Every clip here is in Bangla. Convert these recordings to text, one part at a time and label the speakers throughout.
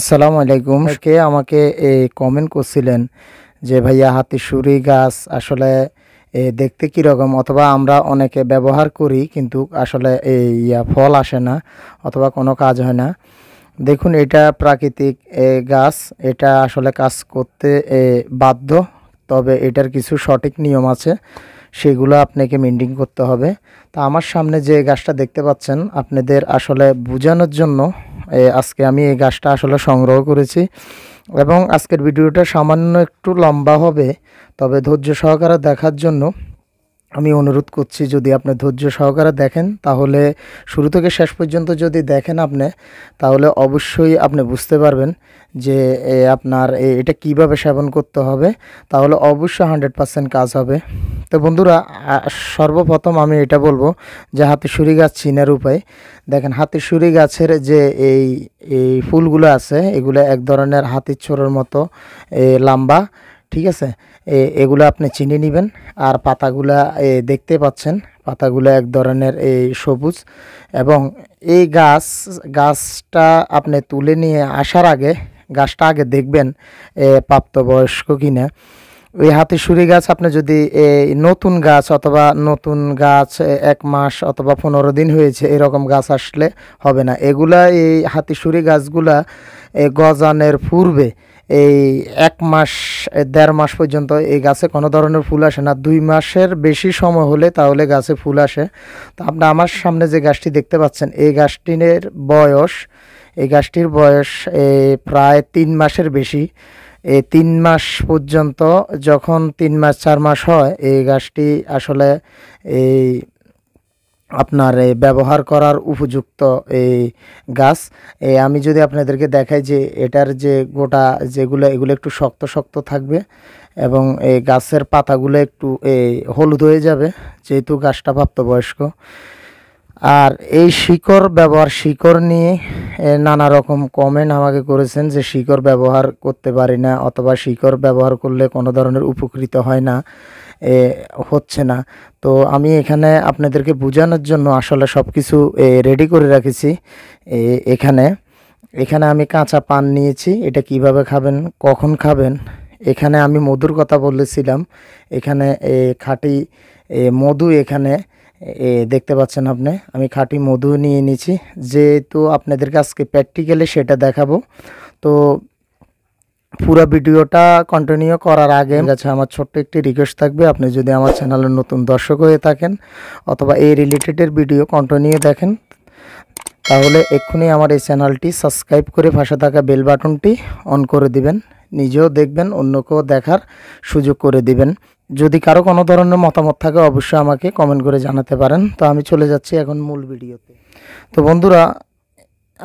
Speaker 1: আসসালামু আলাইকুম কে আমাকে কমেন্ট করছিলেন যে ভাইয়া হাতি সুরি গাছ আসলে দেখতে কীরকম অথবা আমরা অনেকে ব্যবহার করি কিন্তু আসলে এই ফল আসে না অথবা কোনো কাজ হয় না দেখুন এটা প্রাকৃতিক গাছ এটা আসলে কাজ করতে বাধ্য তবে এটার কিছু সঠিক নিয়ম আছে সেগুলো আপনাকে মেনটেন করতে হবে তো আমার সামনে যে গাছটা দেখতে পাচ্ছেন আপনাদের আসলে বোঝানোর জন্য আজকে আমি এই গাছটা আসলে সংগ্রহ করেছি এবং আজকের ভিডিওটা সামান্য একটু লম্বা হবে তবে ধৈর্য সহকারে দেখার জন্য আমি অনুরোধ করছি যদি আপনি ধৈর্য সহকারে দেখেন তাহলে শুরু থেকে শেষ পর্যন্ত যদি দেখেন আপনি তাহলে অবশ্যই আপনি বুঝতে পারবেন যে আপনার এটা কিভাবে সেবন করতে হবে তাহলে অবশ্যই হান্ড্রেড পারসেন্ট কাজ হবে তো বন্ধুরা সর্বপ্রথম আমি এটা বলবো যে হাতে সুরি গাছ চিনার উপায় দেখেন হাতে সুরি গাছের যে এই এই ফুলগুলো আছে এগুলো এক ধরনের হাতির ছোড়ের মতো লম্বা ঠিক আছে এগুলো আপনি চিনে নেবেন আর পাতাগুলা দেখতে পাচ্ছেন পাতাগুলো এক ধরনের এই সবুজ এবং এই গাছ গাছটা আপনি তুলে নিয়ে আসার আগে গাছটা আগে দেখবেন প্রাপ্তবয়স্ক কিনা ওই হাতে সুরি গাছ আপনি যদি নতুন গাছ অথবা নতুন গাছ এক মাস অথবা পনেরো দিন হয়েছে এরকম গাছ আসলে হবে না এগুলা এই হাতি সুরি গাছগুলা গজানের পূর্বে এই এক মাস দেড় মাস পর্যন্ত এই গাছে কোনো ধরনের ফুল আসে না দুই মাসের বেশি সময় হলে তাহলে গাছে ফুল আসে তো আপনি আমার সামনে যে গাছটি দেখতে পাচ্ছেন এই গাছটির বয়স এই গাছটির বয়স প্রায় তিন মাসের বেশি এই তিন মাস পর্যন্ত যখন তিন মাস চার মাস হয় এই গাছটি আসলে এই আপনার এই ব্যবহার করার উপযুক্ত এই গাছ আমি যদি আপনাদেরকে দেখাই যে এটার যে গোটা যেগুলো এগুলো একটু শক্ত শক্ত থাকবে এবং এই গাছের পাতাগুলো একটু এই হলুদ হয়ে যাবে যেহেতু গাছটা প্রাপ্তবয়স্ক আর এই শিকড় ব্যবহার শিকড় নিয়ে নানা রকম কমেন্ট আমাকে করেছেন যে শিকড় ব্যবহার করতে পারি না অথবা শিকড় ব্যবহার করলে কোনো ধরনের উপকৃত হয় না এ হচ্ছে না তো আমি এখানে আপনাদেরকে বোঝানোর জন্য আসলে সব কিছু রেডি করে রাখেছি এখানে এখানে আমি কাঁচা পান নিয়েছি এটা কিভাবে খাবেন কখন খাবেন এখানে আমি মধুর কথা বলেছিলাম এখানে খাঁটি মধু এখানে এ দেখতে পাচ্ছেন আপনি আমি খাঁটি মধু নিয়ে নিয়েছি যেহেতু আপনাদেরকে আজকে প্র্যাকটিক্যালে সেটা দেখাবো তো পুরো ভিডিওটা কন্টিনিউ করার আগে কাছে আমার ছোট্ট একটি রিকোয়েস্ট থাকবে আপনি যদি আমার চ্যানেলের নতুন দর্শক হয়ে থাকেন অথবা এই রিলেটেডের ভিডিও কন্টিনিউ দেখেন তাহলে এক্ষুনি আমার এই চ্যানেলটি সাবস্ক্রাইব করে পাশে থাকা বেল বাটনটি অন করে দিবেন নিজেও দেখবেন অন্যকেও দেখার সুযোগ করে দিবেন যদি কারো কোনো ধরনের মতামত থাকে অবশ্যই আমাকে কমেন্ট করে জানাতে পারেন তো আমি চলে যাচ্ছি এখন মূল ভিডিওতে তো বন্ধুরা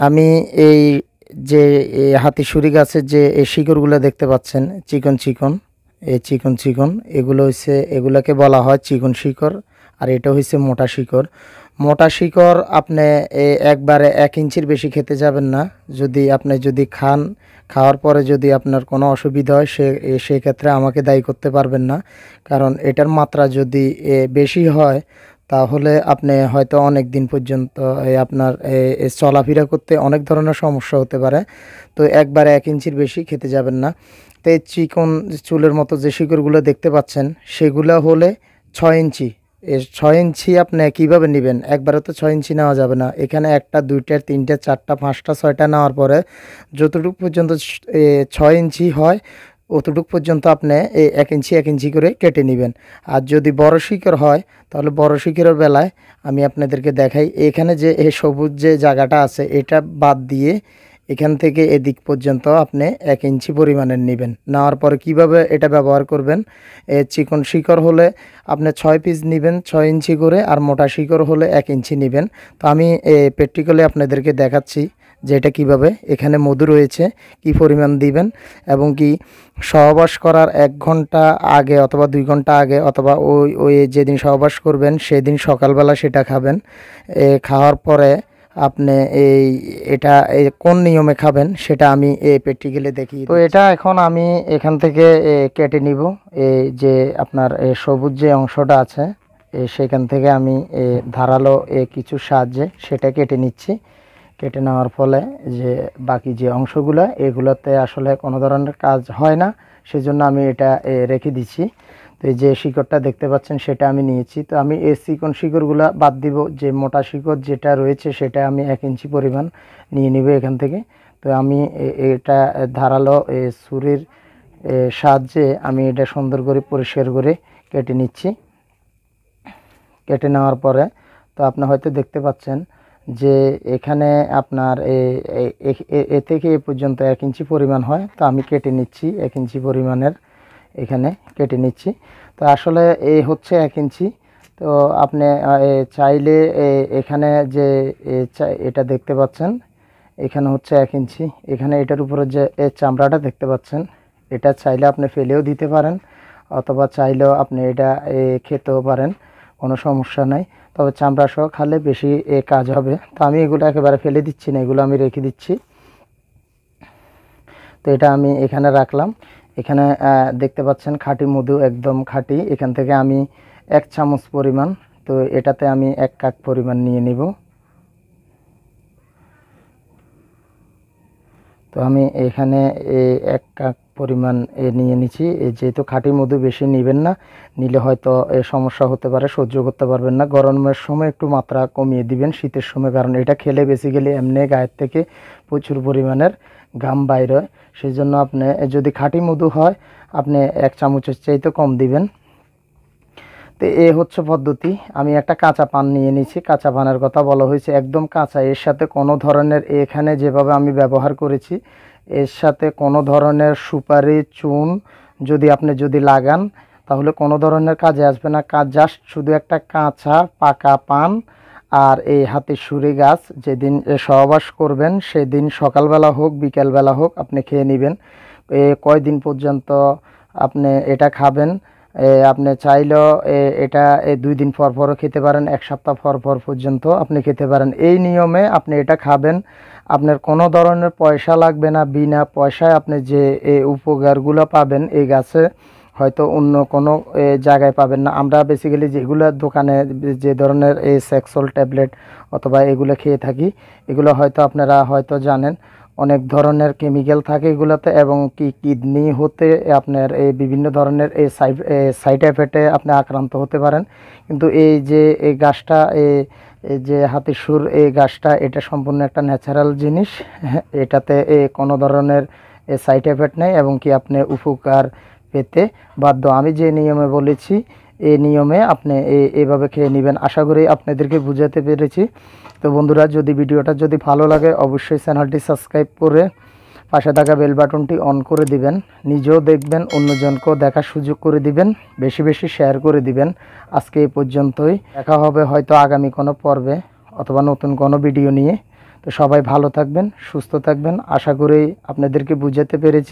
Speaker 1: আমি এই যে হাতি সুরি গাছের যে এই শিকড়গুলো দেখতে পাচ্ছেন চিকন চিকন এই চিকন চিকন এগুলো হচ্ছে এগুলোকে বলা হয় চিকন শিকড় আর এটা হয়েছে মোটা শিকড় মোটা শিকড় আপনি একবারে এক ইঞ্চির বেশি খেতে যাবেন না যদি আপনি যদি খান খাওয়ার পরে যদি আপনার কোনো অসুবিধা হয় সে সেক্ষেত্রে আমাকে দায়ী করতে পারবেন না কারণ এটার মাত্রা যদি বেশি হয় তাহলে আপনি হয়তো অনেক দিন পর্যন্ত আপনার চলাফেরা করতে অনেক ধরনের সমস্যা হতে পারে তো একবারে এক ইঞ্চির বেশি খেতে যাবেন না তো চিকন চুলের মতো যে শিকড়গুলো দেখতে পাচ্ছেন সেগুলো হলে ছয় ইঞ্চি ছয় ইঞ্চি আপনি কীভাবে নেবেন একবারে তো ছয় ইঞ্চি নেওয়া যাবে না এখানে একটা দুইটা তিনটা চারটা পাঁচটা ছয়টা নেওয়ার পরে যতটুকু পর্যন্ত ছয় ইঞ্চি হয় অতটুক পর্যন্ত আপনি এই এক ইঞ্চি এক ইঞ্চি করে কেটে নেবেন আর যদি বড় শিকড় হয় তাহলে বড় শিকড়ের বেলায় আমি আপনাদেরকে দেখাই এখানে যে এই সবুজ যে জায়গাটা আছে এটা বাদ দিয়ে এখান থেকে এদিক পর্যন্ত আপনি এক ইঞ্চি পরিমাণের নেবেন নেওয়ার পর কিভাবে এটা ব্যবহার করবেন চিকন শিকড় হলে আপনি ছয় পিস নেবেন ছয় ইঞ্চি করে আর মোটা শিকড় হলে এক ইঞ্চি নেবেন তো আমি এ প্র্যাকটিক্যালি আপনাদেরকে দেখাচ্ছি যে এটা কীভাবে এখানে মধু রয়েছে কি পরিমাণ দিবেন এবং কি সহবাস করার এক ঘন্টা আগে অথবা দুই ঘন্টা আগে অথবা ওই ওই যেদিন সহবাস করবেন সেদিন সকালবেলা সেটা খাবেন খাওয়ার পরে আপনি এই এটা কোন নিয়মে খাবেন সেটা আমি এই গেলে দেখি তো এটা এখন আমি এখান থেকে কেটে নিব এই যে আপনার সবুজ যে অংশটা আছে সেখান থেকে আমি ধারালো এ কিছু সাহায্যে সেটা কেটে নিচ্ছি কেটে নেওয়ার ফলে যে বাকি যে অংশগুলো এগুলোতে আসলে কোনো ধরনের কাজ হয় না সেজন্য আমি এটা রেখে দিচ্ছি তো এই যে শিকড়টা দেখতে পাচ্ছেন সেটা আমি নিয়েছি তো আমি এই চিকন শিকড়গুলো বাদ দিব যে মোটা শিকড় যেটা রয়েছে সেটা আমি এক ইঞ্চি পরিমাণ নিয়ে নিব এখান থেকে তো আমি এটা ধারালো সুরের সাহায্যে আমি এটা সুন্দর করে পরিষ্কার করে কেটে নিচ্ছি কেটে নেওয়ার পরে তো আপনি হয়তো দেখতে পাচ্ছেন যে এখানে আপনার এ থেকে এ পর্যন্ত এক ইঞ্চি পরিমাণ হয় তো আমি কেটে নিচ্ছি এক ইঞ্চি পরিমাণের এখানে কেটে নিচ্ছি তো আসলে এই হচ্ছে এক ইঞ্চি তো আপনি চাইলে এখানে যে এটা দেখতে পাচ্ছেন এখানে হচ্ছে এক ইঞ্চি এখানে এটার উপরে যে চামড়াটা দেখতে পাচ্ছেন এটা চাইলে আপনি ফেলেও দিতে পারেন অথবা চাইলেও আপনি এটা খেতেও পারেন কোনো সমস্যা নাই তবে চামড়া সহ খালে বেশি এ কাজ হবে তো আমি এগুলো একেবারে ফেলে দিচ্ছি না এগুলো আমি রেখে দিচ্ছি তো এটা আমি এখানে রাখলাম এখানে দেখতে পাচ্ছেন খাঁটি মধু একদম খাঁটি এখান থেকে আমি এক চামচ পরিমাণ তো এটাতে আমি এক কাক পরিমাণ নিয়ে নিব তো আমি এখানে এক কাপ পরিমাণ এ নিয়ে নিচ্ছি যেহেতু খাঁটি মধু বেশি নেবেন না নিলে হয়তো এ সমস্যা হতে পারে সহ্য করতে পারবেন না গরমের সময় একটু মাত্রা কমিয়ে দিবেন শীতের সময় কারণ এটা খেলে বেসিক্যালি এমনি গায়ের থেকে প্রচুর পরিমাণের গাম বাইর হয় সেই জন্য আপনি যদি খাঁটি মধু হয় আপনি এক চামচের চাইতে কম দিবেন তো এ হচ্ছে পদ্ধতি আমি একটা কাঁচা পান নিয়ে নিয়েছি কাঁচা পানের কথা বলা হয়েছে একদম কাঁচা এর সাথে কোনো ধরনের এখানে যেভাবে আমি ব্যবহার করেছি এর সাথে কোনো ধরনের সুপারি চুন যদি আপনি যদি লাগান তাহলে কোনো ধরনের কাজে আসবে না কাজ জাস্ট শুধু একটা কাঁচা পাকা পান আর এই হাতে সুরি গাছ যেদিন সহবাস করবেন সেদিন সকালবেলা হোক বিকেলবেলা হোক আপনি খেয়ে নেবেন কয়দিন পর্যন্ত আপনি এটা খাবেন আপনি চাইলেও এটা দুই দিন পর পরও খেতে পারেন এক সপ্তাহ পর পর পর্যন্ত আপনি খেতে পারেন এই নিয়মে আপনি এটা খাবেন আপনার কোনো ধরনের পয়সা লাগবে না বিনা পয়সায় আপনি যে উপকারগুলো পাবেন এই গাছে হয়তো অন্য কোনো জায়গায় পাবেন না আমরা বেসিক্যালি যেগুলো দোকানে যে ধরনের এই সেক্সল ট্যাবলেট অথবা এগুলো খেয়ে থাকি এগুলো হয়তো আপনারা হয়তো জানেন অনেক ধরনের কেমিক্যাল থাকে এগুলোতে এবং কি কিডনি হতে আপনার এই বিভিন্ন ধরনের এই সাইড সাইড এফেক্টে আপনি আক্রান্ত হতে পারেন কিন্তু এই যে এই গাছটা এই যে হাতি সুর এই গাছটা এটা সম্পূর্ণ একটা ন্যাচারাল জিনিস এটাতে এ কোনো ধরনের সাইড এফেক্ট নেই এবং কি আপনি উপকার পেতে বাধ্য আমি যে নিয়মে বলেছি এই নিয়মে আপনি এভাবে খেয়ে নেবেন আশা করি আপনাদেরকে বুঝাতে পেরেছি তো বন্ধুরা যদি ভিডিওটা যদি ভালো লাগে অবশ্যই চ্যানেলটি সাবস্ক্রাইব করে পাশে থাকা বেল বাটনটি অন করে দিবেন নিজেও দেখবেন অন্যজনকেও দেখার সুযোগ করে দিবেন বেশি বেশি শেয়ার করে দিবেন আজকে এ পর্যন্তই দেখা হবে হয়তো আগামী কোনো পর্বে অথবা নতুন কোনো ভিডিও নিয়ে তো সবাই ভালো থাকবেন সুস্থ থাকবেন আশা করি আপনাদেরকে বুঝাতে পেরেছি